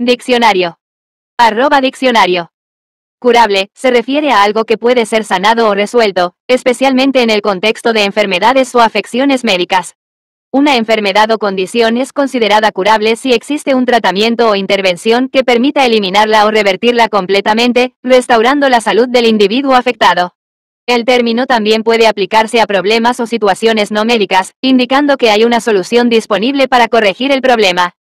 Diccionario. Arroba diccionario. Curable, se refiere a algo que puede ser sanado o resuelto, especialmente en el contexto de enfermedades o afecciones médicas. Una enfermedad o condición es considerada curable si existe un tratamiento o intervención que permita eliminarla o revertirla completamente, restaurando la salud del individuo afectado. El término también puede aplicarse a problemas o situaciones no médicas, indicando que hay una solución disponible para corregir el problema.